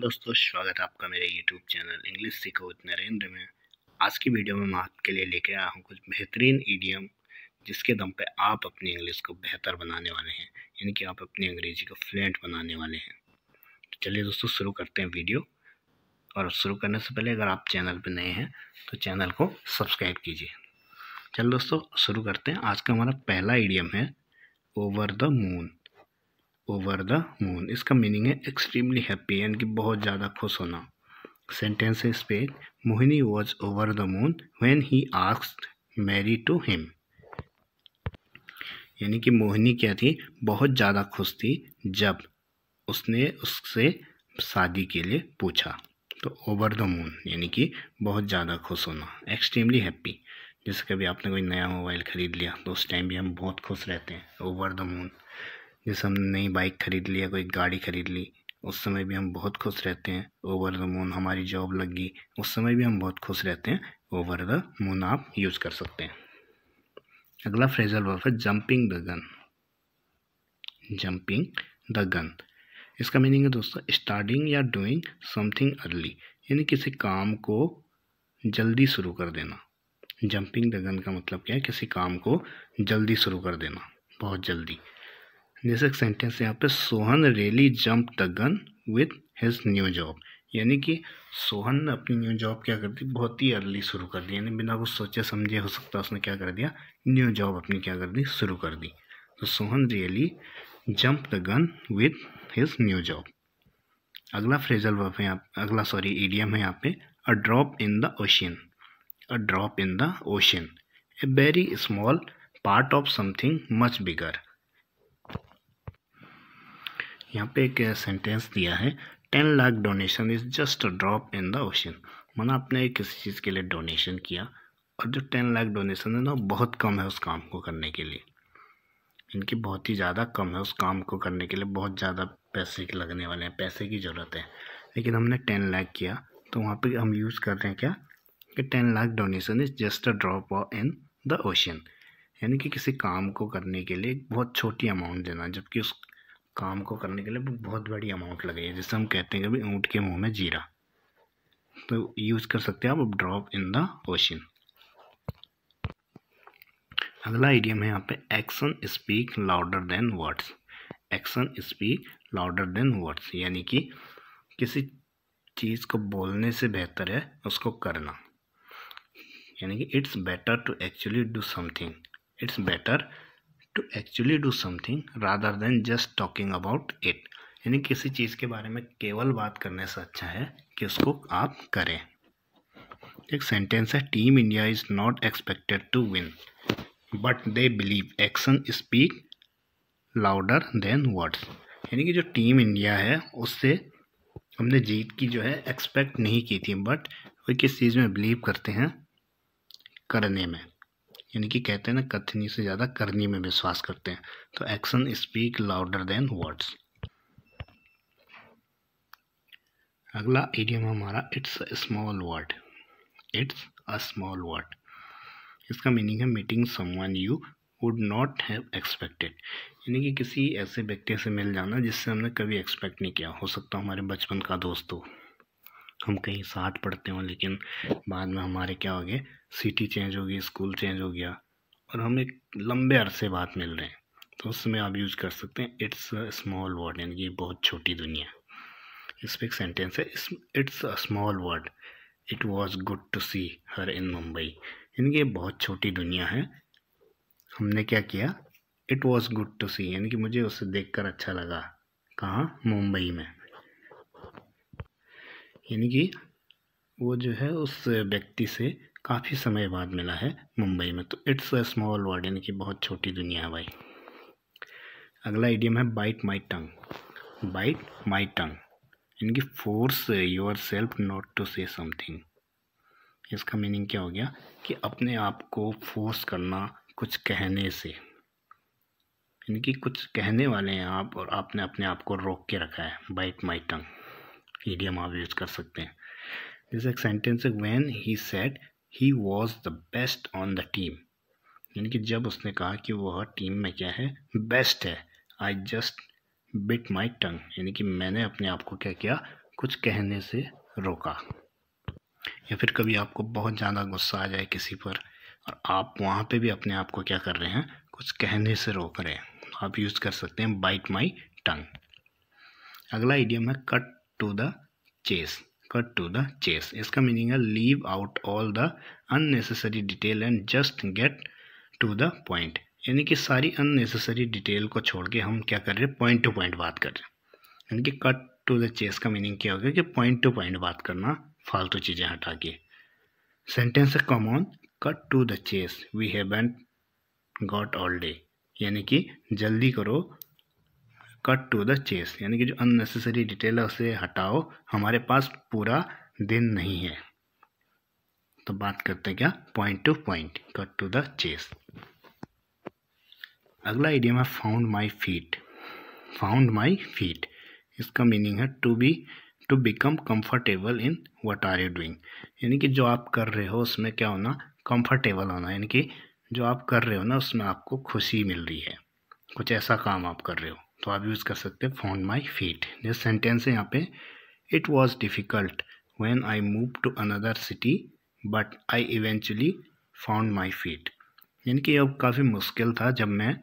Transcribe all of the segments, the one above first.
दोस्तों स्वागत है आपका मेरे यूट्यूब चैनल इंग्लिश सीखो नरेंद्र में आज की वीडियो में मैं आपके लिए लेके आया हूँ कुछ बेहतरीन ईडियम जिसके दम पे आप अपनी इंग्लिश को बेहतर बनाने वाले हैं यानी कि आप अपनी अंग्रेजी को फ्लेंट बनाने वाले हैं तो चलिए दोस्तों शुरू करते हैं वीडियो और शुरू करने से पहले अगर आप चैनल पर नए हैं तो चैनल को सब्सक्राइब कीजिए चलो दोस्तों शुरू करते हैं आज का हमारा पहला ईडियम है over the moon over the moon इसका मीनिंग है एक्सट्रीमली हैप्पी यानी कि बहुत ज़्यादा खुश होना सेंटेंस है इस पे Mohini was over the moon when he asked marry to him यानी कि मोहिनी क्या थी बहुत ज़्यादा खुश थी जब उसने उससे शादी के लिए पूछा तो ओवर द मून यानी कि बहुत ज़्यादा खुश होना एक्सट्रीमली हैप्पी जैसे कभी आपने कोई नया मोबाइल ख़रीद लिया तो उस टाइम भी हम बहुत खुश रहते हैं ओवर द मून जैसे हमने नई बाइक खरीद लिया कोई गाड़ी खरीद ली उस समय भी हम बहुत खुश रहते हैं ओवर द मून हमारी जॉब लग गई उस समय भी हम बहुत खुश रहते हैं ओवर द मून आप यूज़ कर सकते हैं अगला फ्रेजल वर्फ है jumping the gun jumping the gun इसका मीनिंग है दोस्तों स्टार्टिंग या डूइंग समथिंग अर्ली यानी किसी काम को जल्दी शुरू कर देना जंपिंग द गन का मतलब क्या है किसी काम को जल्दी शुरू कर देना बहुत जल्दी नेक्स्ट सेंटेंस यहाँ पे Sohan really jump the gun with his new job यानी कि सोहन ने अपनी न्यू जॉब क्या कर दी बहुत ही अर्ली शुरू कर दी यानी बिना कुछ सोचे समझे हो सकता उसने क्या कर दिया न्यू जॉब अपनी क्या कर दी शुरू कर दी तो Sohan really jump the gun with his new job अगला फ्रेजल वर्फ है यहाँ अगला सॉरी ईडियम है यहाँ पे a drop in the ocean a drop in the ocean a very small part of something much bigger यहाँ पे एक सेंटेंस दिया है ten lakh donation is just a drop in the ocean माना आपने किसी चीज़ के लिए डोनेशन किया और जो टेन लाख डोनेशन है ना बहुत कम है उस काम को करने के लिए इनकी बहुत ही ज़्यादा कम है उस काम को करने के लिए बहुत ज़्यादा पैसे के लगने वाले हैं पैसे की ज़रूरत है लेकिन हमने टेन लाख किया तो वहाँ पे हम यूज़ कर रहे हैं क्या कि ten lakh donation is just a drop in the ocean यानी कि किसी काम को करने के लिए बहुत छोटी अमाउंट देना जबकि उस काम को करने के लिए बहुत बड़ी अमाउंट लगेगी जिससे हम कहते हैं कि भाई ऊँट के मुँह में जीरा तो यूज़ कर सकते हैं आप ड्रॉप इन द ओशन अगला आइडियम है यहाँ पे action speak louder than words action speak louder than words यानी कि किसी चीज़ को बोलने से बेहतर है उसको करना यानी कि it's better to actually do something it's better to actually do something rather than just talking about it यानी किसी चीज़ के बारे में केवल बात करने से अच्छा है कि उसको आप करें एक सेंटेंस है team India is not expected to win but they believe action speak louder than words यानी कि जो टीम इंडिया है उससे हमने जीत की जो है एक्सपेक्ट नहीं की थी बट वो किस चीज़ में बिलीव करते हैं करने में यानी कि कहते हैं ना कथनी से ज़्यादा करनी में विश्वास करते हैं तो action speak louder than words अगला एडियम हमारा it's a small world it's a small world इसका मीनिंग है meeting someone you would not have expected यानी कि किसी ऐसे व्यक्ति से मिल जाना जिससे हमने कभी एक्सपेक्ट नहीं किया हो सकता हमारे बचपन का दोस्त हो हम कहीं साथ पढ़ते हों लेकिन बाद में हमारे क्या हो गए सिटी चेंज हो गई स्कूल चेंज हो गया और हम एक लंबे अरसे बात मिल रहे हैं तो उसमें आप यूज कर सकते हैं इट्स अ स्मॉल वर्ड यानी कि बहुत छोटी दुनिया इस पर एक सेंटेंस है it's a small world it was good to see her in Mumbai यानी कि बहुत छोटी दुनिया है हमने क्या किया it was good to see यानी कि मुझे उसे देख अच्छा लगा कहाँ मुंबई में यानी कि वो जो है उस व्यक्ति से काफ़ी समय बाद मिला है मुंबई में तो इट्स अ स्मॉल वर्ल्ड यानी कि बहुत छोटी दुनिया है भाई अगला आइडियम है bite my tongue bite my tongue यानी कि force yourself not to say something इसका मीनिंग क्या हो गया कि अपने आप को फोर्स करना कुछ कहने से यानी कि कुछ कहने वाले हैं आप और आपने अपने आप को रोक के रखा है बाइट माई टंग ईडियम आप यूज़ कर सकते हैं जैसे एक सेंटेंस है when he said he was the best on the team यानी कि जब उसने कहा कि वह टीम में क्या है बेस्ट है I just bit my tongue यानी कि मैंने अपने आप को क्या किया कुछ कहने से रोका या फिर कभी आपको बहुत ज़्यादा गुस्सा आ जाए किसी पर और आप वहाँ पे भी अपने आप को क्या कर रहे हैं कुछ कहने से रोक रहे हैं आप यूज़ कर सकते हैं बाइट माई टंग अगला आइडियम है cut to the chase cut to the chase इसका मीनिंग है leave out all the unnecessary detail and just get to the point यानी कि सारी अननेसेसरी डिटेल को छोड़ के हम क्या कर रहे हैं पॉइंट टू पॉइंट बात कर रहे हैं यानी कि कट टू द चेस का मीनिंग क्या होगा कि पॉइंट टू पॉइंट बात करना फालतू चीज़ें हटा के सेंटेंस है come on cut to the chase we and got all day यानी कि जल्दी करो कट टू द चेस यानी कि जो अननेसेसरी डिटेल है उसे हटाओ हमारे पास पूरा दिन नहीं है तो बात करते हैं क्या point to point cut to the chase अगला आइडियम है found my feet found my feet इसका मीनिंग है to be to become comfortable in what are you doing यानी कि जो आप कर रहे हो उसमें क्या होना कंफर्टेबल होना यानी कि जो आप कर रहे हो ना उसमें आपको खुशी मिल रही है कुछ ऐसा काम आप कर रहे हो तो आप यूज़ कर सकते हैं फाउंड माई फीट जैसे सेंटेंस है यहाँ पे it was difficult when I move to another city but I eventually found my feet यानी कि अब काफ़ी मुश्किल था जब मैं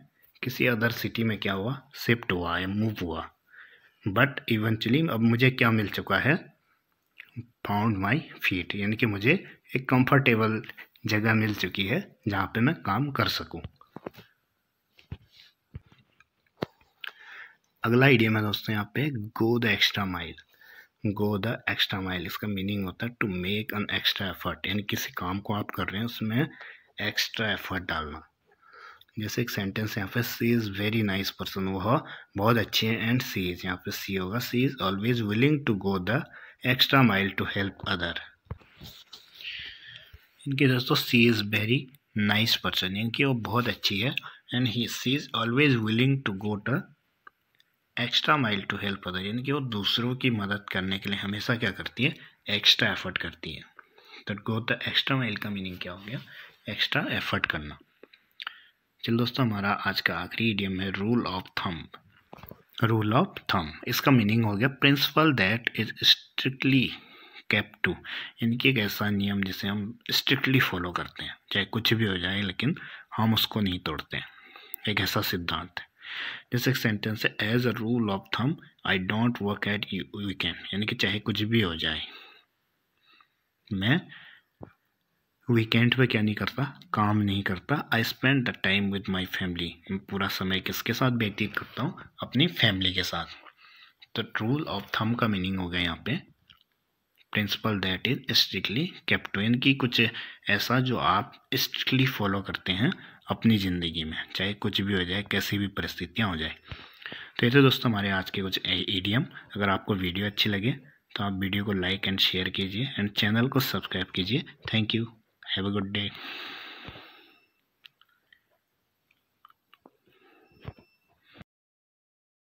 किसी अदर सिटी में क्या हुआ शिफ्ट हुआ या मूव हुआ बट इवेंचुअली अब मुझे क्या मिल चुका है फाउंड माई फीट यानी कि मुझे एक कंफर्टेबल जगह मिल चुकी है जहाँ पे मैं काम कर सकूँ अगला आइडिया है दोस्तों यहाँ पे go the extra mile go the extra mile इसका मीनिंग होता है to make an extra effort यानी किसी काम को आप कर रहे हैं उसमें एक्स्ट्रा एफर्ट डालना जैसे एक सेंटेंस यहाँ पे she is very nice person वह बहुत अच्छी है एंड सी इज़ यहाँ पे सी होगा she is always willing to go the extra mile to help other इनके दोस्तों she is very nice person इनकी वो बहुत अच्छी है and he she is always willing to go to extra mile to help other यानी कि वो दूसरों की मदद करने के लिए हमेशा क्या करती है एक्स्ट्रा एफर्ट करती है तो गो द एक्स्ट्रा माइल का मीनिंग क्या हो गया एक्स्ट्रा एफर्ट करना चलो दोस्तों हमारा आज का आखिरी इडियम है rule of thumb rule of thumb इसका मीनिंग हो गया principle that is strictly kept to यानी कि एक ऐसा नियम जिसे हम स्ट्रिक्टली फॉलो करते हैं चाहे कुछ भी हो जाए लेकिन हम उसको नहीं तोड़ते हैं एक ऐसा सिद्धांत है जैसे एक सेंटेंस है as a rule of thumb I don't work at weekend यानी कि चाहे कुछ भी हो जाए मैं वीकेंड पे क्या नहीं करता काम नहीं करता I spend the time with my family मैं पूरा समय किसके साथ व्यतीत करता हूँ अपनी फैमिली के साथ तो रूल ऑफ थम का मीनिंग हो गया यहाँ पे principle that is strictly kept to की कुछ ऐसा जो आप स्ट्रिक्टली फॉलो करते हैं अपनी ज़िंदगी में चाहे कुछ भी हो जाए कैसी भी परिस्थितियाँ हो जाए तो ये थे दोस्तों हमारे आज के कुछ ईडीएम अगर आपको वीडियो अच्छी लगे तो आप वीडियो को लाइक एंड शेयर कीजिए एंड चैनल को सब्सक्राइब कीजिए thank you have a good day